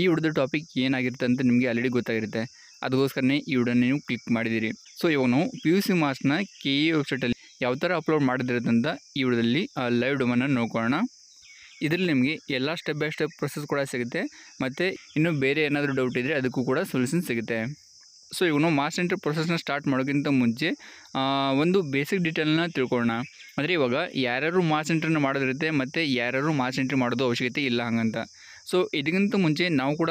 ಈ ಹುಡುಗ ಟಾಪಿಕ್ ಏನಾಗಿರುತ್ತೆ ಅಂತ ನಿಮಗೆ ಆಲ್ರೆಡಿ ಗೊತ್ತಾಗಿರುತ್ತೆ ಅದಕ್ಕೋಸ್ಕರನೇ ಈ ವಿಡಿಯೋನ ನೀವು ಕ್ಲಿಕ್ ಮಾಡಿದ್ದೀರಿ ಸೊ ಇವಾಗ ನಾವು ಪಿ ಯು ಸಿ ಮಾಸ್ನ ಕೆ ಇ e ವೆಬ್ಸೈಟಲ್ಲಿ ಯಾವ ಥರ ಅಪ್ಲೋಡ್ ಮಾಡಿದಿರುತ್ತಂತ ಈ ವಿಡಿಯೋದಲ್ಲಿ ಲೈವ್ ಡೊಮನ್ನ ನೋಡ್ಕೊಳ್ಳೋಣ ಇದರಲ್ಲಿ ನಿಮಗೆ ಎಲ್ಲ ಸ್ಟೆಪ್ ಬೈ ಸ್ಟೆಪ್ ಪ್ರೊಸೆಸ್ ಕೂಡ ಸಿಗುತ್ತೆ ಮತ್ತು ಇನ್ನೂ ಬೇರೆ ಏನಾದರೂ ಡೌಟ್ ಇದ್ದರೆ ಅದಕ್ಕೂ ಕೂಡ ಸೊಲ್ಯೂಷನ್ ಸಿಗುತ್ತೆ ಸೊ ಇವಾಗ ನಾವು ಮಾಸ್ ಎಂಟ್ರಿ ಪ್ರೊಸೆಸ್ನ ಸ್ಟಾರ್ಟ್ ಮಾಡೋಕ್ಕಿಂತ ಮುಂಚೆ ಒಂದು ಬೇಸಿಕ್ ಡೀಟೇಲ್ನ ತಿಳ್ಕೊಳ್ಳೋಣ ಅಂದರೆ ಇವಾಗ ಯಾರ್ಯಾರು ಮಾಸ್ ಎಂಟ್ರಿನ ಮಾಡೋದಿರುತ್ತೆ ಮತ್ತು ಯಾರ್ಯಾರು ಮಾಸ್ ಎಂಟ್ರಿ ಮಾಡೋದು ಅವಶ್ಯಕತೆ ಇಲ್ಲ ಹಂಗಂತ ಸೊ ಇದಕ್ಕಿಂತ ಮುಂಚೆ ನಾವು ಕೂಡ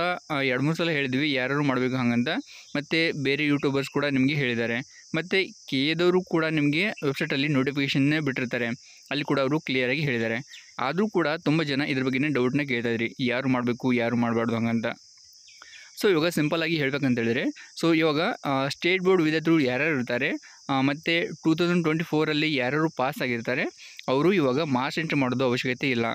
ಎರಡು ಮೂರು ಸಲ ಹೇಳಿದ್ವಿ ಯಾರ್ಯಾರು ಮಾಡಬೇಕು ಹಾಗಂತ ಮತ್ತು ಬೇರೆ ಯೂಟ್ಯೂಬರ್ಸ್ ಕೂಡ ನಿಮಗೆ ಹೇಳಿದ್ದಾರೆ ಮತ್ತು ಕೆ ಕೂಡ ನಿಮಗೆ ವೆಬ್ಸೈಟಲ್ಲಿ ನೋಟಿಫಿಕೇಷನ್ನೇ ಬಿಟ್ಟಿರ್ತಾರೆ ಅಲ್ಲಿ ಕೂಡ ಅವರು ಕ್ಲಿಯರಾಗಿ ಹೇಳಿದ್ದಾರೆ ಆದರೂ ಕೂಡ ತುಂಬ ಜನ ಇದ್ರ ಬಗ್ಗೆನೇ ಡೌಟ್ನ ಕೇಳ್ತಾಯಿದ್ರಿ ಯಾರು ಮಾಡಬೇಕು ಯಾರು ಮಾಡಬಾರ್ದು ಹಾಗಂತ ಸೊ ಇವಾಗ ಸಿಂಪಲಾಗಿ ಹೇಳ್ಬೇಕಂತ ಹೇಳಿದ್ರೆ ಸೊ ಇವಾಗ ಸ್ಟೇಟ್ ಬೋರ್ಡ್ ವಿದ್ಯಾರ್ಥಿಗಳು ಯಾರ್ಯಾರು ಇರ್ತಾರೆ ಮತ್ತು ಟೂ ತೌಸಂಡ್ ಟ್ವೆಂಟಿ ಫೋರಲ್ಲಿ ಯಾರ್ಯಾರು ಪಾಸ್ ಆಗಿರ್ತಾರೆ ಅವರು ಇವಾಗ ಮಾರ್ಕ್ಸ್ ಎಂಟ್ರಿ ಮಾಡೋದು ಅವಶ್ಯಕತೆ ಇಲ್ಲ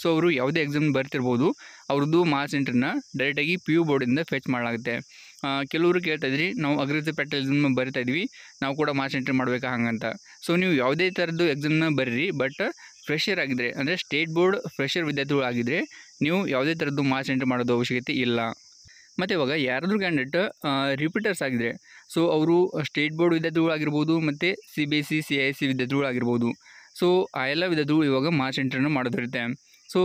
ಸೊ ಅವರು ಯಾವುದೇ ಎಕ್ಸಾಮ್ ಬರ್ತಿರ್ಬೋದು ಅವ್ರದ್ದು ಮಾರ್ಕ್ಸ್ ಎಂಟ್ರನ್ನ ಡೈರೆಕ್ಟಾಗಿ ಪಿ ಯು ಬೋರ್ಡಿಂದ ಫೆಚ್ ಮಾಡಲಾಗುತ್ತೆ ಕೆಲವರು ಕೇಳ್ತಾ ಇದ್ರಿ ನಾವು ಅಗ್ರಿಕಲ್ಚರ್ ಪ್ಯಾಟರ್ನ್ ಬರಿತಾ ಇದ್ವಿ ನಾವು ಕೂಡ ಮಾರ್ಕ್ಸ್ ಎಂಟ್ರಿ ಮಾಡಬೇಕಾ ಹಾಗಂತ ಸೊ ನೀವು ಯಾವುದೇ ಥರದ್ದು ಎಕ್ಸಾಮ್ನ ಬರೀರಿ ಬಟ್ ಫ್ರೆಷರ್ ಆಗಿದ್ದರೆ ಅಂದರೆ ಸ್ಟೇಟ್ ಬೋರ್ಡ್ ಫ್ರೆಷರ್ ವಿದ್ಯಾರ್ಥಿಗಳು ಆಗಿದ್ದರೆ ನೀವು ಯಾವುದೇ ಥರದ್ದು ಮಾರ್ಕ್ಸ್ ಎಂಟ್ರಿ ಮಾಡೋದು ಅವಶ್ಯಕತೆ ಇಲ್ಲ ಮತ್ತು ಇವಾಗ ಯಾರಾದರೂ ಕ್ಯಾಂಡಿಡೇಟ್ ರಿಪೀಟರ್ಸ್ ಆಗಿದ್ದರೆ ಸೊ ಅವರು ಸ್ಟೇಟ್ ಬೋರ್ಡ್ ವಿದ್ಯಾರ್ಥಿಗಳಾಗಿರ್ಬೋದು ಮತ್ತು C B S C e, C I C e ವಿದ್ಯಾರ್ಥಿಗಳಾಗಿರ್ಬೋದು ಸೊ ಆ ಎಲ್ಲ ವಿದ್ಯಾರ್ಥಿಗಳು ಇವಾಗ ಮಾರ್ಚ್ ಎಂಟ್ರಿನ ಮಾಡೋದಿರುತ್ತೆ ಸೊ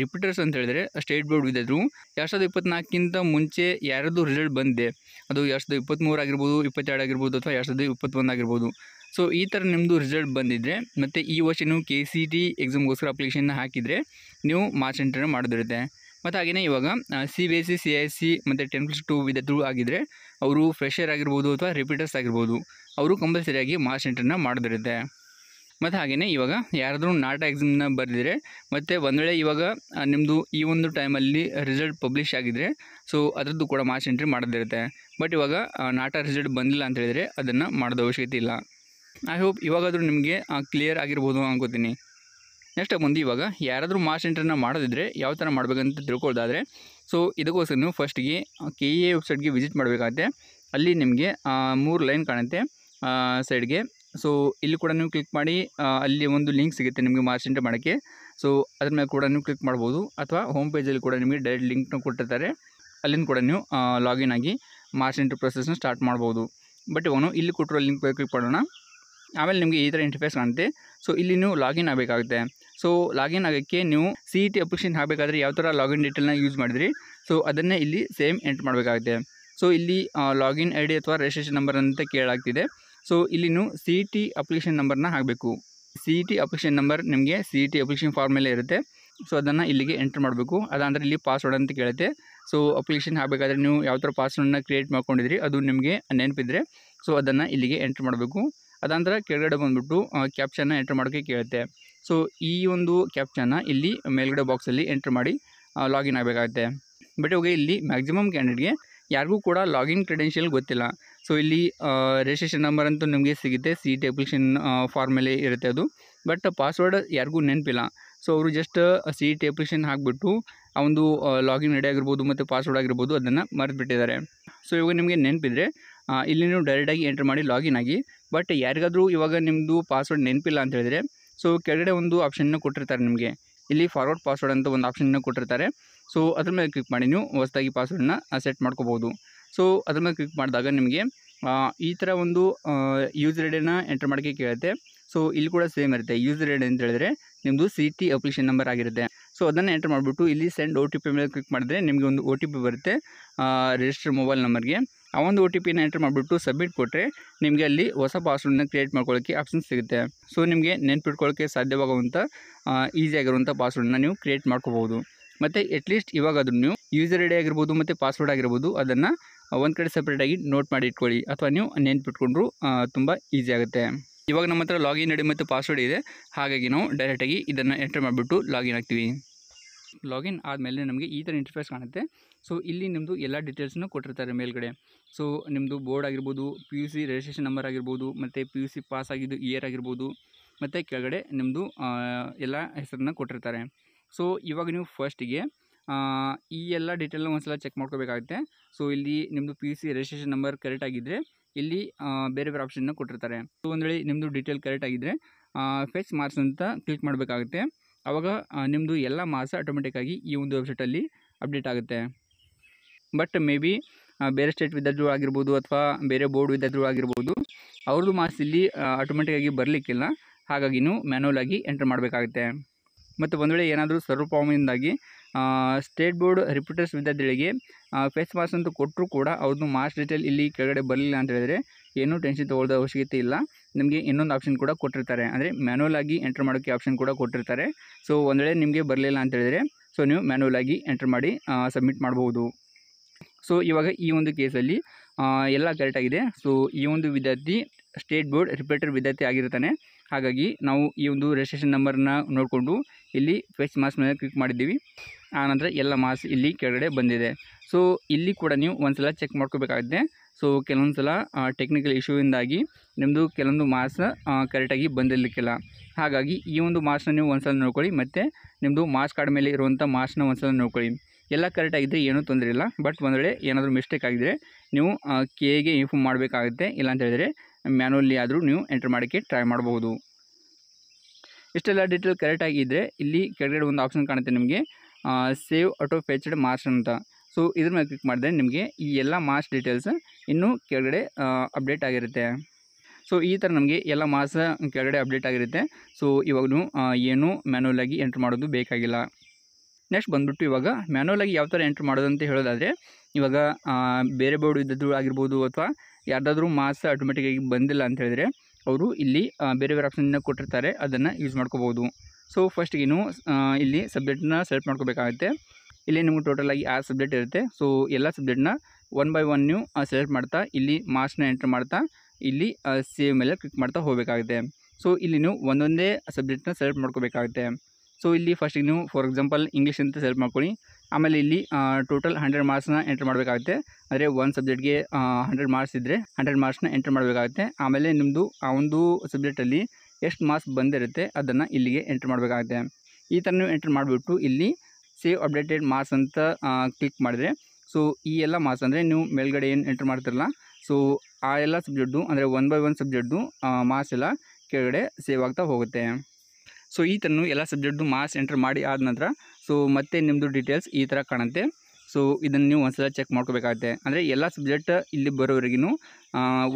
ರಿಪೀಟರ್ಸ್ ಅಂತ ಹೇಳಿದ್ರೆ ಸ್ಟೇಟ್ ಬೋರ್ಡ್ ವಿದ್ಯಾರ್ಥಿಗಳು ಎರಡು ಸಾವಿರದ ಇಪ್ಪತ್ನಾಲ್ಕಿಂತ ಮುಂಚೆ ಯಾರದ್ದು ರಿಸಲ್ಟ್ ಬಂದಿದೆ ಅದು ಎರಡು ಸಾವಿರದ ಇಪ್ಪತ್ತ್ಮೂರು ಆಗಿರ್ಬೋದು ಇಪ್ಪತ್ತೆರಡು ಆಗಿರ್ಬೋದು ಅಥವಾ ಎರಡು ಸಾವಿರದ ಇಪ್ಪತ್ತೊಂದು ಆಗಿರ್ಬೋದು ಸೊ ಈ ಥರ ನಿಮ್ಮದು ರಿಸಲ್ಟ್ ಬಂದಿದ್ದರೆ ಮತ್ತು ಈ ವರ್ಷ ನೀವು ಕೆ ಸಿ ಟಿ ಎಕ್ಸಾಮ್ಗೋಸ್ಕರ ಅಪ್ಲಿಕೇಶನ್ನ ಹಾಕಿದರೆ ನೀವು ಮಾರ್ಚ್ ಎಂಟ್ರನ್ನ ಮಾಡಿದಿರುತ್ತೆ ಮತ್ತು ಹಾಗೆಯೇ ಇವಾಗ C B S C C e, I S C e ಮತ್ತು ಟೆನ್ ಪ್ಲಸ್ ಟು ವಿದ್ಯಾರ್ಥಿಗಳು ಆಗಿದ್ದರೆ ಅವರು ಫ್ರೆಷರ್ ಆಗಿರ್ಬೋದು ಅಥವಾ ರಿಪೀಟರ್ಸ್ ಆಗಿರ್ಬೋದು ಅವರು ಕಂಪಲ್ಸರಿಯಾಗಿ ಮಾರ್ಚ್ ಎಂಟ್ರನ್ನ ಮಾಡೋದಿರುತ್ತೆ ಮತ್ತು ಹಾಗೆಯೇ ಇವಾಗ ಯಾರಾದರೂ ನಾಟ ಎಕ್ಸಾಮ್ನ ಬರೆದಿದ್ರೆ ಮತ್ತು ಒಂದು ವೇಳೆ ಇವಾಗ ನಿಮ್ಮದು ಈ ಒಂದು ಟೈಮಲ್ಲಿ ರಿಸಲ್ಟ್ ಪಬ್ಲಿಷ್ ಆಗಿದ್ದರೆ ಸೊ ಅದರದ್ದು ಕೂಡ ಮಾಸ್ ಎಂಟ್ರಿ ಮಾಡೋದಿರುತ್ತೆ ಬಟ್ ಇವಾಗ ನಾಟ ರಿಸಲ್ಟ್ ಬಂದಿಲ್ಲ ಅಂತ ಹೇಳಿದರೆ ಅದನ್ನು ಮಾಡೋದು ಅವಶ್ಯಕತೆ ಇಲ್ಲ ಐ ಹೋಪ್ ಇವಾಗಾದರೂ ನಿಮಗೆ ಕ್ಲಿಯರ್ ಆಗಿರ್ಬೋದು ಅನ್ಕೋತೀನಿ ನೆಕ್ಸ್ಟ್ ಮುಂದೆ ಇವಾಗ ಯಾರಾದರೂ ಮಾಸ್ ಎಂಟ್ರನ್ನ ಮಾಡೋದಿದ್ರೆ ಯಾವ ಥರ ಮಾಡಬೇಕಂತ ತಿಳ್ಕೊಳ್ಳೋದಾದರೆ ಸೊ ಇದಕ್ಕೋಸ್ಕರ ನೀವು ಫಸ್ಟಿಗೆ ಕೆ ಎ ವೆಬ್ಸೈಟ್ಗೆ ವಿಸಿಟ್ ಮಾಡಬೇಕಾಗತ್ತೆ ಅಲ್ಲಿ ನಿಮಗೆ ಮೂರು ಲೈನ್ ಕಾಣುತ್ತೆ ಸೈಡ್ಗೆ ಸೊ ಇಲ್ಲಿ ಕೂಡ ನೀವು ಕ್ಲಿಕ್ ಮಾಡಿ ಅಲ್ಲಿ ಒಂದು ಲಿಂಕ್ ಸಿಗುತ್ತೆ ನಿಮಗೆ ಮಾರ್ಚೆಂಟ್ ಮಾಡೋಕ್ಕೆ ಸೊ ಅದ್ರ ಮೇಲೆ ಕೂಡ ನೀವು ಕ್ಲಿಕ್ ಮಾಡ್ಬೋದು ಅಥವಾ ಹೋಮ್ ಪೇಜಲ್ಲಿ ಕೂಡ ನಿಮಗೆ ಡೈರೆಕ್ಟ್ ಲಿಂಕ್ನ ಕೊಟ್ಟಿರ್ತಾರೆ ಅಲ್ಲಿಂದ ಕೂಡ ನೀವು ಲಾಗಿನ್ ಆಗಿ ಮಾರ್ಚೆಂಟ್ ಪ್ರೊಸೆಸ್ನ ಸ್ಟಾರ್ಟ್ ಮಾಡ್ಬೋದು ಬಟ್ ಇವನು ಇಲ್ಲಿ ಕೊಟ್ಟಿರೋ ಲಿಂಕ್ ಕ್ಲಿಕ್ ಮಾಡೋಣ ಆಮೇಲೆ ನಿಮಗೆ ಈ ಥರ ಇಂಟರ್ಫೇಸ್ ಕಾಣುತ್ತೆ ಸೊ ಇಲ್ಲಿ ನೀವು ಲಾಗಿನ್ ಆಗಬೇಕಾಗುತ್ತೆ ಸೊ ಲಾಗಿನ್ ಆಗೋಕ್ಕೆ ನೀವು ಸಿ ಇ ಟಿ ಅಪ್ಲಿಕೇಶನ್ ಹಾಕಬೇಕಾದ್ರೆ ಯಾವ ಥರ ಲಾಗಿನ್ ಡೀಟೇಲ್ನ ಯೂಸ್ ಮಾಡಿದ್ರಿ ಸೊ ಅದನ್ನೇ ಇಲ್ಲಿ ಸೇಮ್ ಎಂಟ್ರ್ ಮಾಡಬೇಕಾಗುತ್ತೆ ಸೊ ಇಲ್ಲಿ ಲಾಗಿನ್ ಐ ಡಿ ಅಥವಾ ರಿಜಿಸ್ಟ್ರೇಷನ್ ನಂಬರ್ ಅಂತ ಕೇಳಾಗ್ತಿದೆ ಸೊ ಇಲ್ಲಿ ನೀವು ಸಿ ಟಿ ಅಪ್ಲಿಕೇಶನ್ ನಂಬರ್ನ ಹಾಕಬೇಕು C E T application number ನಿಮಗೆ ಸಿ ಇ ಟಿ ಅಪ್ಲಿಕೇಶನ್ ಫಾರ್ಮಲ್ಲೇ ಇರುತ್ತೆ ಸೊ ಅದನ್ನು ಇಲ್ಲಿಗೆ ಎಂಟ್ರ್ ಮಾಡಬೇಕು ಅದಾದರೆ ಇಲ್ಲಿ ಪಾಸ್ವರ್ಡ್ ಅಂತ ಕೇಳುತ್ತೆ ಸೊ ಅಪ್ಲಿಕೇಶನ್ ಹಾಕಬೇಕಾದ್ರೆ ನೀವು ಯಾವ ಥರ ಪಾಸ್ವರ್ಡನ್ನ ಕ್ರಿಯೇಟ್ ಮಾಡ್ಕೊಂಡಿದ್ರಿ ಅದು ನಿಮಗೆ ನೆನಪಿದ್ರೆ ಸೊ ಅದನ್ನು ಇಲ್ಲಿಗೆ ಎಂಟ್ರ್ ಮಾಡಬೇಕು ಅದಾಂತರ ಕೆಳಗಡೆ ಬಂದುಬಿಟ್ಟು ಕ್ಯಾಪ್ಷನ್ನ ಎಂಟ್ರ್ ಮಾಡೋಕ್ಕೆ ಕೇಳುತ್ತೆ ಸೊ ಈ ಒಂದು ಕ್ಯಾಪ್ಷನ್ನ ಇಲ್ಲಿ ಮೇಲ್ಗಡೆ ಬಾಕ್ಸಲ್ಲಿ ಎಂಟ್ರ್ ಮಾಡಿ ಲಾಗಿನ್ ಆಗಬೇಕಾಗುತ್ತೆ ಬಟ್ ಇವಾಗ ಇಲ್ಲಿ ಮ್ಯಾಕ್ಸಿಮಮ್ ಕ್ಯಾಂಡಿಡೇಟ್ಗೆ ಯಾರಿಗೂ ಕೂಡ ಲಾಗಿನ್ ಕ್ರೆಡೆನ್ಷಿಯಲ್ ಗೊತ್ತಿಲ್ಲ ಸೊ ಇಲ್ಲಿ ರಿಜಿಸ್ಟ್ರೇಷನ್ ನಂಬರ್ ಅಂತೂ ನಿಮಗೆ ಸಿಗುತ್ತೆ ಸಿ ಟಿ ಅಪ್ಲಿಕೇಶನ್ ಫಾರ್ಮಲ್ಲಿ ಇರುತ್ತೆ ಅದು ಬಟ್ ಪಾಸ್ವರ್ಡ್ ಯಾರಿಗೂ ನೆನಪಿಲ್ಲ ಸೊ ಅವರು ಜಸ್ಟ್ ಸಿ ಟಿ ಅಪ್ಲಿಕೇಶನ್ ಹಾಕಿಬಿಟ್ಟು ಆ ಒಂದು ಲಾಗಿನ್ ರೆಡಿ ಆಗಿರ್ಬೋದು ಮತ್ತು ಪಾಸ್ವರ್ಡ್ ಆಗಿರ್ಬೋದು ಅದನ್ನು ಮರೆತುಬಿಟ್ಟಿದ್ದಾರೆ ಸೊ ಇವಾಗ ನಿಮಗೆ ನೆನಪಿದ್ರೆ ಇಲ್ಲಿ ನೀವು ಡೈರೆಕ್ಟಾಗಿ ಎಂಟ್ರ್ ಮಾಡಿ ಲಾಗಿನ್ ಆಗಿ ಬಟ್ ಯಾರಿಗಾದರೂ ಇವಾಗ ನಿಮ್ಮದು ಪಾಸ್ವರ್ಡ್ ನೆನಪಿಲ್ಲ ಅಂತ ಹೇಳಿದರೆ ಸೊ ಕೆಳಗಡೆ ಒಂದು ಆಪ್ಷನ್ನ ಕೊಟ್ಟಿರ್ತಾರೆ ನಿಮಗೆ ಇಲ್ಲಿ ಫಾರ್ವರ್ಡ್ ಪಾಸ್ವರ್ಡ್ ಅಂತ ಒಂದು ಆಪ್ಷನ್ನ ಕೊಟ್ಟಿರ್ತಾರೆ ಸೊ ಅದ್ರ ಮೇಲೆ ಕ್ಲಿಕ್ ಮಾಡಿ ನೀವು ಹೊಸದಾಗಿ ಪಾಸ್ವರ್ಡನ್ನ ಸೆಟ್ ಮಾಡ್ಕೋಬೋದು ಸೊ ಅದ್ರ ಮೇಲೆ ಕ್ಲಿಕ್ ಮಾಡಿದಾಗ ನಿಮಗೆ ಈ ಥರ ಒಂದು ಯೂಸರ್ ಐಡಿಯನ್ನು ಎಂಟರ್ ಮಾಡೋಕ್ಕೆ ಕೇಳುತ್ತೆ ಸೊ ಇಲ್ಲಿ ಕೂಡ ಸೇಮ್ ಇರುತ್ತೆ ಯೂಸರ್ ಐಡಿ ಅಂತ ಹೇಳಿದ್ರೆ ನಿಮ್ಮದು ಸಿ ಟಿ ಅಪ್ಲಿಕೇಶನ್ ನಂಬರ್ ಆಗಿರುತ್ತೆ ಸೊ ಅದನ್ನು ಎಂಟರ್ ಮಾಡಿಬಿಟ್ಟು ಇಲ್ಲಿ ಸೆಂಡ್ ಒ ಟಿ ಪಿ ಮೇಲೆ ಕ್ಲಿಕ್ ಮಾಡಿದ್ರೆ ನಿಮಗೆ ಒಂದು ಒ ಟಿ ಪಿ ಬರುತ್ತೆ ರಿಜಿಸ್ಟರ್ ಮೊಬೈಲ್ ನಂಬರ್ಗೆ ಆ ಒಂದು ಒ ಟಿ ಪಿನ ಎಂಟರ್ ಮಾಡಿಬಿಟ್ಟು ಸಬ್ಮಿಟ್ ಕೊಟ್ಟರೆ ನಿಮಗೆ ಅಲ್ಲಿ ಹೊಸ ಪಾಸ್ವರ್ಡ್ನ ಕ್ರಿಯೇಟ್ ಮಾಡ್ಕೊಳ್ಳೋಕ್ಕೆ ಆಪ್ಷನ್ ಸಿಗುತ್ತೆ ಸೊ ನಿಮಗೆ ನೆನ್ಪಿಟ್ಕೊಳ್ಳೋಕ್ಕೆ ಸಾಧ್ಯವಾಗುವಂಥ ಈಸಿಯಾಗಿರುವಂಥ ಪಾಸ್ವರ್ಡನ್ನ ನೀವು ಕ್ರಿಯೇಟ್ ಮಾಡ್ಕೋಬೋದು ಮತ್ತು ಅಟ್ಲೀಸ್ಟ್ ಇವಾಗಾದ್ರೂ ನೀವು ಯೂಸರ್ ಐ ಡಿ ಆಗಿರ್ಬೋದು ಮತ್ತು ಪಾಸ್ವರ್ಡ್ ಆಗಿರ್ಬೋದು ಅದನ್ನು ಒಂದು ಕಡೆ ಸಪ್ರೇಟಾಗಿ ನೋಟ್ ಮಾಡಿ ಇಟ್ಕೊಳ್ಳಿ ಅಥವಾ ನೀವು ನೆನ್ಪಿಟ್ಕೊಂಡ್ರು ತುಂಬ ಈಸಿ ಆಗುತ್ತೆ ಇವಾಗ ನಮ್ಮ ಹತ್ರ ಲಾಗಿನ್ ಐಡಿ ಮತ್ತು ಪಾಸ್ವರ್ಡ್ ಇದೆ ಹಾಗಾಗಿ ನಾವು ಡೈರೆಕ್ಟಾಗಿ ಇದನ್ನು ಎಂಟರ್ ಮಾಡಿಬಿಟ್ಟು ಲಾಗಿನ್ ಆಗ್ತೀವಿ ಲಾಗಿನ್ ಆದಮೇಲೆ ನಮಗೆ ಈ ಥರ ಇಂಟರ್ಫೇಸ್ ಕಾಣುತ್ತೆ ಸೊ ಇಲ್ಲಿ ನಿಮ್ಮದು ಎಲ್ಲ ಡೀಟೇಲ್ಸ್ನೂ ಕೊಟ್ಟಿರ್ತಾರೆ ಮೇಲ್ಗಡೆ ಸೊ ನಿಮ್ಮದು ಬೋರ್ಡ್ ಆಗಿರ್ಬೋದು P U C registration number ಆಗಿರ್ಬೋದು ಮತ್ತು ಪಿ ಯು ಸಿ ಪಾಸ್ ಆಗಿದ್ದು ಇಯರ್ ಆಗಿರ್ಬೋದು ಮತ್ತು ಕೆಳಗಡೆ ನಿಮ್ಮದು ಎಲ್ಲ ಹೆಸರನ್ನು ಕೊಟ್ಟಿರ್ತಾರೆ ಸೊ ಇವಾಗ ನೀವು ಫಸ್ಟಿಗೆ ಈ ಎಲ್ಲ ಡೀಟೇಲ್ನ ಒಂದ್ಸಲ ಚೆಕ್ ಮಾಡ್ಕೋಬೇಕಾಗುತ್ತೆ ಸೊ ಇಲ್ಲಿ ನಿಮ್ಮದು P C registration number correct ಆಗಿದ್ದರೆ ಇಲ್ಲಿ ಬೇರೆ ಬೇರೆ ಆಪ್ಷನ್ನ ಕೊಟ್ಟಿರ್ತಾರೆ ಸೊ ಒಂದು ವೇಳೆ ನಿಮ್ಮದು ಡೀಟೇಲ್ ಕರೆಕ್ಟ್ ಆಗಿದ್ದರೆ ಫೆಚ್ ಮಾರ್ಕ್ಸ್ ಅಂತ ಕ್ಲಿಕ್ ಮಾಡಬೇಕಾಗುತ್ತೆ ಆವಾಗ ನಿಮ್ಮದು ಎಲ್ಲ ಮಾರ್ಕ್ಸ್ ಆಟೋಮೆಟಿಕ್ಕಾಗಿ ಈ ಒಂದು ವೆಬ್ಸೈಟಲ್ಲಿ ಅಪ್ಡೇಟ್ ಆಗುತ್ತೆ ಬಟ್ ಮೇ ಬಿ ಬೇರೆ ಸ್ಟೇಟ್ ವಿದ್ಯಾರ್ಥಿಗಳು ಆಗಿರ್ಬೋದು ಅಥವಾ ಬೇರೆ ಬೋರ್ಡ್ ವಿದ್ಯಾರ್ಥಿಗಳು ಆಗಿರ್ಬೋದು ಅವ್ರದ್ದು ಮಾರ್ಕ್ಸ್ ಇಲ್ಲಿ ಆಟೋಮೆಟಿಕ್ಕಾಗಿ ಬರಲಿಕ್ಕಿಲ್ಲ ಹಾಗಾಗಿನೂ ಮ್ಯಾನುವಲ್ ಆಗಿ ಎಂಟರ್ ಮಾಡಬೇಕಾಗುತ್ತೆ ಮತ್ತು ಒಂದು ವೇಳೆ ಏನಾದರೂ ಇಂದಾಗಿ ಸ್ಟೇಟ್ ಬೋರ್ಡ್ ರಿಪೋರ್ಟರ್ಸ್ ವಿದ್ಯಾರ್ಥಿಗಳಿಗೆ ಫೇಸ್ ಮಾಸ್ ಅಂತೂ ಕೊಟ್ಟರು ಕೂಡ ಅವ್ರದ್ದು ಮಾರ್ಕ್ಸ್ ಡೀಟೇಲ್ ಇಲ್ಲಿ ಕೆಳಗಡೆ ಬರಲಿಲ್ಲ ಅಂತ ಹೇಳಿದ್ರೆ ಏನೂ ಟೆನ್ಷನ್ ತೊಗೊಳ್ಳೋದು ಅವಶ್ಯಕತೆ ಇಲ್ಲ ನಿಮಗೆ ಇನ್ನೊಂದು ಆಪ್ಷನ್ ಕೂಡ ಕೊಟ್ಟಿರ್ತಾರೆ ಅಂದರೆ ಮ್ಯಾನುವಲ್ ಆಗಿ ಎಂಟರ್ ಮಾಡೋಕ್ಕೆ ಆಪ್ಷನ್ ಕೂಡ ಕೊಟ್ಟಿರ್ತಾರೆ ಸೊ ಒಂದು ನಿಮಗೆ ಬರಲಿಲ್ಲ ಅಂತ ಹೇಳಿದ್ರೆ ಸೊ ನೀವು ಮ್ಯಾನುವಲ್ ಆಗಿ ಎಂಟರ್ ಮಾಡಿ ಸಬ್ಮಿಟ್ ಮಾಡ್ಬೋದು ಸೊ ಇವಾಗ ಈ ಒಂದು ಕೇಸಲ್ಲಿ ಎಲ್ಲ ಕರೆಕ್ಟಾಗಿದೆ ಸೊ ಈ ಒಂದು ವಿದ್ಯಾರ್ಥಿ ಸ್ಟೇಟ್ ಬೋರ್ಡ್ ರಿಪೇಟರ್ ವಿದ್ಯಾರ್ಥಿ ಆಗಿರ್ತಾನೆ ಹಾಗಾಗಿ ನಾವು ಈ ಒಂದು ರಿಜಿಸ್ಟ್ರೇಷನ್ ನಂಬರ್ನ ನೋಡಿಕೊಂಡು ಇಲ್ಲಿ ಫೇಸ್ ಮಾಸ್ಕ್ ಮೇಲೆ ಕ್ಲಿಕ್ ಮಾಡಿದ್ದೀವಿ ಆನಂತರ ಎಲ್ಲ ಮಾಸ್ ಇಲ್ಲಿ ಕೆಳಗಡೆ ಬಂದಿದೆ ಸೊ ಇಲ್ಲಿ ಕೂಡ ನೀವು ಒಂದ್ಸಲ ಚೆಕ್ ಮಾಡ್ಕೋಬೇಕಾಗುತ್ತೆ ಸೊ ಕೆಲವೊಂದು ಸಲ ಟೆಕ್ನಿಕಲ್ ಇಶ್ಯೂಯಿಂದಾಗಿ ನಿಮ್ಮದು ಕೆಲವೊಂದು ಮಾಸ್ ಕರೆಕ್ಟಾಗಿ ಬಂದಿರಲಿಕ್ಕಿಲ್ಲ ಹಾಗಾಗಿ ಈ ಒಂದು ಮಾಸ್ನ ನೀವು ಸಲ ನೋಡ್ಕೊಳ್ಳಿ ಮತ್ತು ನಿಮ್ಮದು ಮಾಸ್ಕ್ ಕಾರ್ಡ್ ಮೇಲೆ ಇರುವಂಥ ಮಾಸ್ನ ಸಲ ನೋಡ್ಕೊಳ್ಳಿ ಎಲ್ಲ ಕರೆಕ್ಟಾಗಿದ್ದರೆ ಏನೂ ತೊಂದರೆ ಇಲ್ಲ ಬಟ್ ಒಂದು ಏನಾದರೂ ಮಿಸ್ಟೇಕ್ ಆಗಿದ್ದರೆ ನೀವು ಕೆ ಎಗೆ ಇನ್ಫಾರ್ಮ್ ಮಾಡಬೇಕಾಗುತ್ತೆ ಇಲ್ಲ ಅಂತ ಹೇಳಿದರೆ ಮ್ಯಾನುವಲ್ಲಿ ಆದರೂ ನೀವು ಎಂಟ್ರ್ ಮಾಡೋಕ್ಕೆ ಟ್ರೈ ಮಾಡಬಹುದು ಇಷ್ಟೆಲ್ಲ ಡೀಟೇಲ್ ಇದ್ರೆ ಇಲ್ಲಿ ಕೆಳಗಡೆ ಒಂದು ಆಪ್ಷನ್ ಕಾಣುತ್ತೆ ನಿಮಗೆ ಸೇವ್ ಆಟೋ ಫೆಚ್ಡ್ ಮಾಸ್ ಅಂತ ಸೊ ಇದ್ರ ಮೇಲೆ ಕ್ಲಿಕ್ ಮಾಡಿದ್ರೆ ನಿಮಗೆ ಈ ಎಲ್ಲ ಮಾಸ್ ಡೀಟೇಲ್ಸ್ ಇನ್ನೂ ಕೆಳಗಡೆ ಅಪ್ಡೇಟ್ ಆಗಿರುತ್ತೆ ಸೊ ಈ ಥರ ನಮಗೆ ಎಲ್ಲ ಮಾಸ್ ಕೆಳಗಡೆ ಅಪ್ಡೇಟ್ ಆಗಿರುತ್ತೆ ಸೊ ಇವಾಗ ಏನು ಮ್ಯಾನುವಲ್ ಆಗಿ ಎಂಟ್ರ್ ಮಾಡೋದು ಬೇಕಾಗಿಲ್ಲ ನೆಕ್ಸ್ಟ್ ಬಂದುಬಿಟ್ಟು ಇವಾಗ ಮ್ಯಾನುವಲ್ ಆಗಿ ಯಾವ ಥರ ಎಂಟ್ರ್ ಮಾಡೋದು ಅಂತ ಹೇಳೋದಾದರೆ ಇವಾಗ ಬೇರೆ ಬೋರ್ಡ್ ಇದ್ದದ್ದು ಆಗಿರ್ಬೋದು ಅಥವಾ ಯಾವುದಾದ್ರೂ ಮಾಸ್ ಆಟೋಮೆಟಿಕ್ಕಾಗಿ ಬಂದಿಲ್ಲ ಅಂತ ಹೇಳಿದ್ರೆ ಅವರು ಇಲ್ಲಿ ಬೇರೆ ಬೇರೆ ಆಪ್ಷನ್ನ ಕೊಟ್ಟಿರ್ತಾರೆ ಅದನ್ನು ಯೂಸ್ ಮಾಡ್ಕೋಬೋದು ಸೊ ನೀವು ಇಲ್ಲಿ ಸಬ್ಜೆಕ್ಟನ್ನ ಸೆಲೆಕ್ಟ್ ಮಾಡ್ಕೋಬೇಕಾಗುತ್ತೆ ಇಲ್ಲಿ ನಿಮಗೆ ಟೋಟಲ್ ಆಗಿ ಆ ಸಬ್ಜೆಕ್ಟ್ ಇರುತ್ತೆ ಸೊ ಎಲ್ಲ ಸಬ್ಜೆಕ್ಟ್ನ ಒನ್ ಬೈ ಒನ್ ನೀವು ಸೆಲೆಕ್ಟ್ ಮಾಡ್ತಾ ಇಲ್ಲಿ ಮಾರ್ಕ್ಸ್ನ ಎಂಟ್ರ್ ಮಾಡ್ತಾ ಇಲ್ಲಿ ಸೇವ್ ಮೇಲೆ ಕ್ಲಿಕ್ ಮಾಡ್ತಾ ಹೋಗಬೇಕಾಗುತ್ತೆ ಸೊ ಇಲ್ಲಿ ನೀವು ಒಂದೊಂದೇ ಸಬ್ಜೆಕ್ಟ್ನ ಸೆಲೆಕ್ಟ್ ಮಾಡ್ಕೋಬೇಕಾಗುತ್ತೆ ಸೊ ಇಲ್ಲಿ ಫಸ್ಟಿಗೆ ನೀವು ಫಾರ್ ಎಕ್ಸಾಂಪಲ್ ಇಂಗ್ಲೀಷ್ ಅಂತ ಸೆಲೆಕ್ಟ್ ಮಾಡ್ಕೊಳ್ಳಿ ಆಮೇಲೆ ಇಲ್ಲಿ ಟೋಟಲ್ ಹಂಡ್ರೆಡ್ ಮಾರ್ಕ್ಸ್ನ ಎಂಟ್ರ್ ಮಾಡಬೇಕಾಗುತ್ತೆ ಅಂದರೆ ಒಂದು ಸಬ್ಜೆಕ್ಟ್ಗೆ ಹಂಡ್ರೆಡ್ ಮಾರ್ಕ್ಸ್ ಇದ್ದರೆ ಹಂಡ್ರೆಡ್ ಮಾರ್ಕ್ಸ್ನ ಎಂಟ್ರ್ ಮಾಡಬೇಕಾಗುತ್ತೆ ಆಮೇಲೆ ನಿಮ್ಮದು ಆ ಒಂದು ಸಬ್ಜೆಕ್ಟಲ್ಲಿ ಎಷ್ಟು ಮಾರ್ಕ್ಸ್ ಬಂದಿರುತ್ತೆ ಅದನ್ನು ಇಲ್ಲಿಗೆ ಎಂಟ್ರ್ ಮಾಡಬೇಕಾಗುತ್ತೆ ಈ ಥರ ನೀವು ಎಂಟ್ರ್ ಮಾಡಿಬಿಟ್ಟು ಇಲ್ಲಿ ಸೇವ್ ಅಪ್ಡೇಟೆಡ್ ಮಾರ್ಕ್ಸ್ ಅಂತ ಕ್ಲಿಕ್ ಮಾಡಿದರೆ ಸೊ ಈ ಎಲ್ಲ ಮಾರ್ಕ್ಸ್ ಅಂದರೆ ನೀವು ಮೇಲ್ಗಡೆ ಏನು ಎಂಟ್ರ್ ಮಾಡ್ತಿರಲ್ಲ ಸೊ ಆ ಎಲ್ಲ ಸಬ್ಜೆಕ್ಟ್ದು ಅಂದರೆ ಒನ್ ಬೈ ಒನ್ ಸಬ್ಜೆಕ್ಟ್ದು ಮಾರ್ಕ್ಸ್ ಎಲ್ಲ ಕೆಳಗಡೆ ಸೇವ್ ಆಗ್ತಾ ಹೋಗುತ್ತೆ ಸೊ ಈ ಥರ ಎಲ್ಲ ಸಬ್ಜೆಕ್ಟ್ದು ಮಾರ್ಕ್ಸ್ ಎಂಟ್ರ್ ಮಾಡಿ ಆದ ನಂತರ ಸೊ ಮತ್ತೆ ನಿಮ್ಮದು ಡೀಟೇಲ್ಸ್ ಈ ಥರ ಕಾಣುತ್ತೆ ಸೊ ಇದನ್ನು ನೀವು ಒಂದ್ಸಲ ಚೆಕ್ ಮಾಡ್ಕೋಬೇಕಾಗುತ್ತೆ ಅಂದರೆ ಎಲ್ಲ ಸಬ್ಜೆಕ್ಟ್ ಇಲ್ಲಿ ಬರೋವರೆಗೂ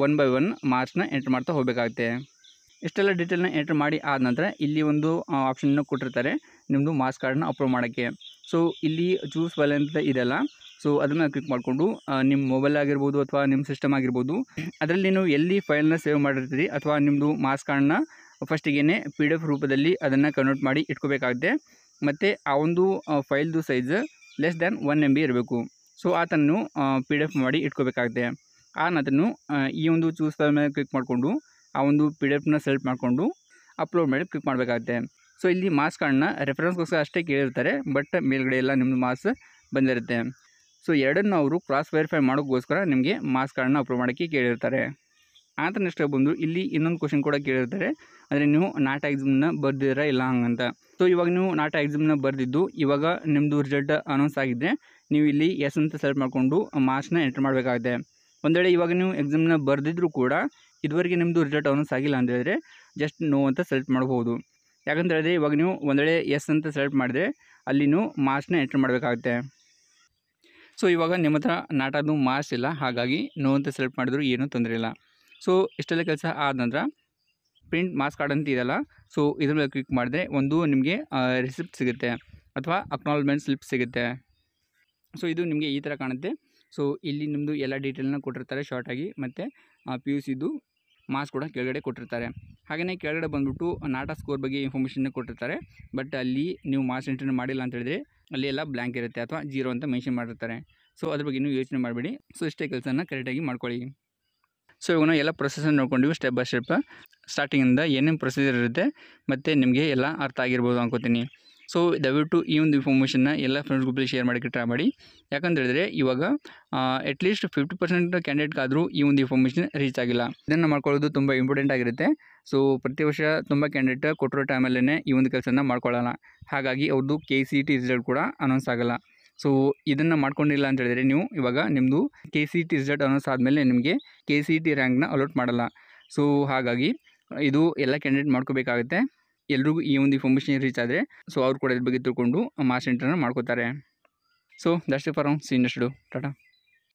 ಒನ್ ಬೈ ಒನ್ ಮಾರ್ಕ್ಸ್ನ ಎಂಟ್ರ್ ಮಾಡ್ತಾ ಹೋಗಬೇಕಾಗುತ್ತೆ ಇಷ್ಟೆಲ್ಲ ಡೀಟೇಲ್ನ ಎಂಟ್ರ್ ಮಾಡಿ ಆದ ನಂತರ ಇಲ್ಲಿ ಒಂದು ಆಪ್ಷನ್ನ ಕೊಟ್ಟಿರ್ತಾರೆ ನಿಮ್ಮದು ಮಾರ್ಕ್ಸ್ ಕಾರ್ಡನ್ನ ಅಪ್ಲೋಡ್ ಮಾಡೋಕ್ಕೆ ಸೊ ಇಲ್ಲಿ ಚೂಸ್ ವೆಲ್ ಅಂತ ಇದೆಲ್ಲ ಸೊ ಅದನ್ನು ಕ್ಲಿಕ್ ಮಾಡಿಕೊಂಡು ನಿಮ್ಮ ಮೊಬೈಲ್ ಆಗಿರ್ಬೋದು ಅಥವಾ ನಿಮ್ಮ ಸಿಸ್ಟಮ್ ಆಗಿರ್ಬೋದು ಅದರಲ್ಲಿ ನೀವು ಎಲ್ಲಿ ಫೈಲನ್ನ ಸೇವ್ ಮಾಡಿರ್ತೀರಿ ಅಥವಾ ನಿಮ್ಮದು ಮಾರ್ಕ್ಸ್ ಕಾರ್ಡನ್ನ ಫಸ್ಟಿಗೆ ಪಿ ಡಿ ಎಫ್ ರೂಪದಲ್ಲಿ ಅದನ್ನು ಕನ್ವರ್ಟ್ ಮಾಡಿ ಇಟ್ಕೋಬೇಕಾಗುತ್ತೆ ಮತ್ತು ಆ ಒಂದು ಫೈಲ್ದು size less than one M B ಇರಬೇಕು ಸೊ ಆತನ್ನು ಪಿ ಡಿ ಎಫ್ ಮಾಡಿ ಇಟ್ಕೋಬೇಕಾಗುತ್ತೆ ಆ ನಾನು ಈ ಒಂದು ಚೂಸ್ ಮೇಲೆ ಕ್ಲಿಕ್ ಮಾಡಿಕೊಂಡು ಆ ಒಂದು ಪಿ ಡಿ ಎಫ್ನ ಸೆಲೆಕ್ಟ್ ಮಾಡಿಕೊಂಡು ಅಪ್ಲೋಡ್ ಮಾಡಿ ಕ್ಲಿಕ್ ಮಾಡಬೇಕಾಗುತ್ತೆ ಸೊ ಇಲ್ಲಿ ಮಾರ್ಕ್ಸ್ ಕಾರ್ಡನ್ನ ರೆಫರೆನ್ಸ್ಗೋಸ್ಕರ ಅಷ್ಟೇ ಕೇಳಿರ್ತಾರೆ ಬಟ್ ಮೇಲ್ಗಡೆ ಎಲ್ಲ ನಿಮ್ಮದು ಮಾಸ್ ಬಂದಿರುತ್ತೆ ಸೊ ಎರಡನ್ನು ಅವರು ಕ್ರಾಸ್ ವೆರಿಫೈ ಮಾಡೋಕ್ಕೋಸ್ಕರ ನಿಮಗೆ ಮಾರ್ಕ್ಸ್ ಕಾರ್ಡನ್ನ ಅಪ್ಲೋಡ್ ಮಾಡೋಕ್ಕೆ ಕೇಳಿರ್ತಾರೆ ಆ ಥರ ನೆಕ್ಸ್ಟ್ ಬಂದು ಇಲ್ಲಿ ಇನ್ನೊಂದು ಕ್ವಶನ್ ಕೂಡ ಕೇಳಿರ್ತಾರೆ ಅಂದರೆ ನೀವು ನಾಟ ಎಕ್ಸಾಮ್ನ ಬರೆದಿದ್ದೀರಾ ಇಲ್ಲ ಹಂಗಂತ ಸೊ ಇವಾಗ ನೀವು ನಾಟ ಎಕ್ಸಾಮ್ನ ಬರೆದಿದ್ದು ಇವಾಗ ನಿಮ್ಮದು ರಿಸಲ್ಟ್ ಅನೌನ್ಸ್ ಆಗಿದೆ ನೀವು ಇಲ್ಲಿ ಎಸ್ ಅಂತ ಸೆಲೆಕ್ಟ್ ಮಾಡಿಕೊಂಡು ಮಾರ್ಕ್ಸ್ನ ಎಂಟ್ರ್ ಮಾಡಬೇಕಾಗಿದೆ ಒಂದು ಇವಾಗ ನೀವು ಎಕ್ಸಾಮ್ನ ಬರೆದಿದ್ರೂ ಕೂಡ ಇದುವರೆಗೆ ನಿಮ್ಮದು ರಿಸಲ್ಟ್ ಅನೌನ್ಸ್ ಆಗಿಲ್ಲ ಅಂತ ಹೇಳಿದ್ರೆ ಜಸ್ಟ್ ನೋ ಅಂತ ಸೆಲೆಕ್ಟ್ ಮಾಡ್ಬೋದು ಯಾಕಂತ ಹೇಳಿದ್ರೆ ಇವಾಗ ನೀವು ಒಂದು ಎಸ್ ಅಂತ ಸೆಲೆಕ್ಟ್ ಮಾಡಿದರೆ ಅಲ್ಲಿ ನೀವು ಮಾರ್ಕ್ಸ್ನ ಎಂಟ್ರ್ ಮಾಡಬೇಕಾಗುತ್ತೆ ಸೊ ಇವಾಗ ನಿಮ್ಮ ಹತ್ರ ನಾಟದು ಮಾರ್ಕ್ಸ್ ಇಲ್ಲ ಹಾಗಾಗಿ ನೋ ಅಂತ ಸೆಲೆಕ್ಟ್ ಮಾಡಿದ್ರು ಏನೂ ತೊಂದರೆ ಇಲ್ಲ ಸೊ ಇಷ್ಟೆಲ್ಲ ಕೆಲಸ ಆದ ನಂತರ ಪ್ರಿಂಟ್ ಮಾಸ್ ಕಾರ್ಡ್ ಅಂತ ಇದೆಯಲ್ಲ ಸೊ ಇದ್ರ ಮೇಲೆ ಕ್ಲಿಕ್ ಮಾಡಿದ್ರೆ ಒಂದು ನಿಮಗೆ ರಿಸಿಪ್ಟ್ ಸಿಗುತ್ತೆ ಅಥವಾ ಅಕ್ನಾಲಜ್ಮೆಂಟ್ ಸ್ಲಿಪ್ ಸಿಗುತ್ತೆ ಸೊ ಇದು ನಿಮಗೆ ಈ ಥರ ಕಾಣುತ್ತೆ ಸೊ ಇಲ್ಲಿ ನಿಮ್ಮದು ಎಲ್ಲ ಡೀಟೇಲ್ನ ಕೊಟ್ಟಿರ್ತಾರೆ ಶಾರ್ಟಾಗಿ ಮತ್ತು ಪಿ ಯು ಸಿದು ಮಾರ್ಕ್ಸ್ ಕೂಡ ಕೆಳಗಡೆ ಕೊಟ್ಟಿರ್ತಾರೆ ಹಾಗೆಯೇ ಕೆಳಗಡೆ ಬಂದುಬಿಟ್ಟು ನಾಟಾ ಸ್ಕೋರ್ ಬಗ್ಗೆ ಇನ್ಫಾರ್ಮೇಷನ್ನ ಕೊಟ್ಟಿರ್ತಾರೆ ಬಟ್ ಅಲ್ಲಿ ನೀವು ಮಾರ್ಕ್ಸ್ ಎಂಟ್ರಿನ ಮಾಡಿಲ್ಲ ಅಂತ ಹೇಳಿದ್ರೆ ಅಲ್ಲಿ ಎಲ್ಲ ಬ್ಲ್ಯಾಂಕ್ ಇರುತ್ತೆ ಅಥವಾ ಜೀರೋ ಅಂತ ಮೆನ್ಷನ್ ಮಾಡಿರ್ತಾರೆ ಸೊ ಅದ್ರ ಬಗ್ಗೆ ನೀವು ಯೋಚನೆ ಮಾಡಬೇಡಿ ಸೊ ಇಷ್ಟೇ ಕೆಲಸನ ಕರೆಕ್ಟಾಗಿ ಮಾಡ್ಕೊಳ್ಳಿ ಸೊ ಇವಾಗ ಎಲ್ಲ ಪ್ರೊಸೆಸನ್ನು ನೋಡ್ಕೊಂಡಿವಿ ಸ್ಟೆಪ್ ಬೈ ಸ್ಟೆಪ್ ಸ್ಟಾರ್ಟಿಂಗಿಂದ ಏನೇನು ಪ್ರೊಸೀಜರ್ ಇರುತ್ತೆ ಮತ್ತು ನಿಮಗೆ ಎಲ್ಲ ಅರ್ಥ ಆಗಿರ್ಬೋದು ಅನ್ಕೋತೀನಿ ಸೊ ದಯವಿಟ್ಟು ಈ ಒಂದು ಇನ್ಫಾರ್ಮೇಷನ್ನ ಎಲ್ಲ ಫ್ರೆಂಡ್ಸ್ ಗ್ರೂಪಲ್ಲಿ ಶೇರ್ ಮಾಡಿ ಟ್ರೈ ಮಾಡಿ ಯಾಕಂತ ಹೇಳಿದ್ರೆ ಇವಾಗ ಅಟ್ಲೀಸ್ಟ್ ಫಿಫ್ಟಿ ಪರ್ಸೆಂಟ್ ಕ್ಯಾಂಡಿಡೇಟ್ಗಾದರೂ ಈ ಒಂದು ಇನ್ಫಾರ್ಮೇಷನ್ ರೀಚ್ ಆಗಿಲ್ಲ ಇದನ್ನು ಮಾಡ್ಕೊಳ್ಳೋದು ತುಂಬ ಇಂಪಾರ್ಟೆಂಟ್ ಆಗಿರುತ್ತೆ ಸೊ ಪ್ರತಿ ವರ್ಷ ತುಂಬ ಕ್ಯಾಂಡಿಡೇಟ್ ಕೊಟ್ಟಿರೋ ಟೈಮಲ್ಲೇ ಈ ಒಂದು ಕೆಲಸನ ಮಾಡ್ಕೊಳ್ಳೋಣ ಹಾಗಾಗಿ ಅವ್ರದ್ದು ಕೆ ಸಿ ಟಿ ರಿಸಲ್ಟ್ ಕೂಡ ಅನೌನ್ಸ್ ಆಗಲ್ಲ ಸೊ ಇದನ್ನು ಮಾಡ್ಕೊಂಡಿಲ್ಲ ಅಂತ ಹೇಳಿದರೆ ನೀವು ಇವಾಗ ನಿಮ್ಮದು K C T result announce ಆದಮೇಲೆ ನಿಮಗೆ ಕೆ ಸಿ ಟಿ ರ್ಯಾಂಕ್ನ ಅಲೋಟ್ ಮಾಡಲ್ಲ ಸೊ ಹಾಗಾಗಿ ಇದು ಎಲ್ಲ ಕ್ಯಾಂಡಿಡೇಟ್ ಮಾಡ್ಕೋಬೇಕಾಗುತ್ತೆ ಎಲ್ರಿಗೂ ಈ ಒಂದು ಇನ್ಫಾರ್ಮೇಷನ್ ರೀಚ್ ಆದರೆ ಸೊ ಅವ್ರು ಕೂಡ ಇದ್ರ ಬಗ್ಗೆ ತಿಳ್ಕೊಂಡು ಮಾಸ್ ಎಂಟ್ರನ್ನ ಮಾಡ್ಕೋತಾರೆ ಸೊ ದಸ್ಟ್ ಫಾರ್ ಸೀನಿಯರ್ಸ್ಡು ಟಾಟಾ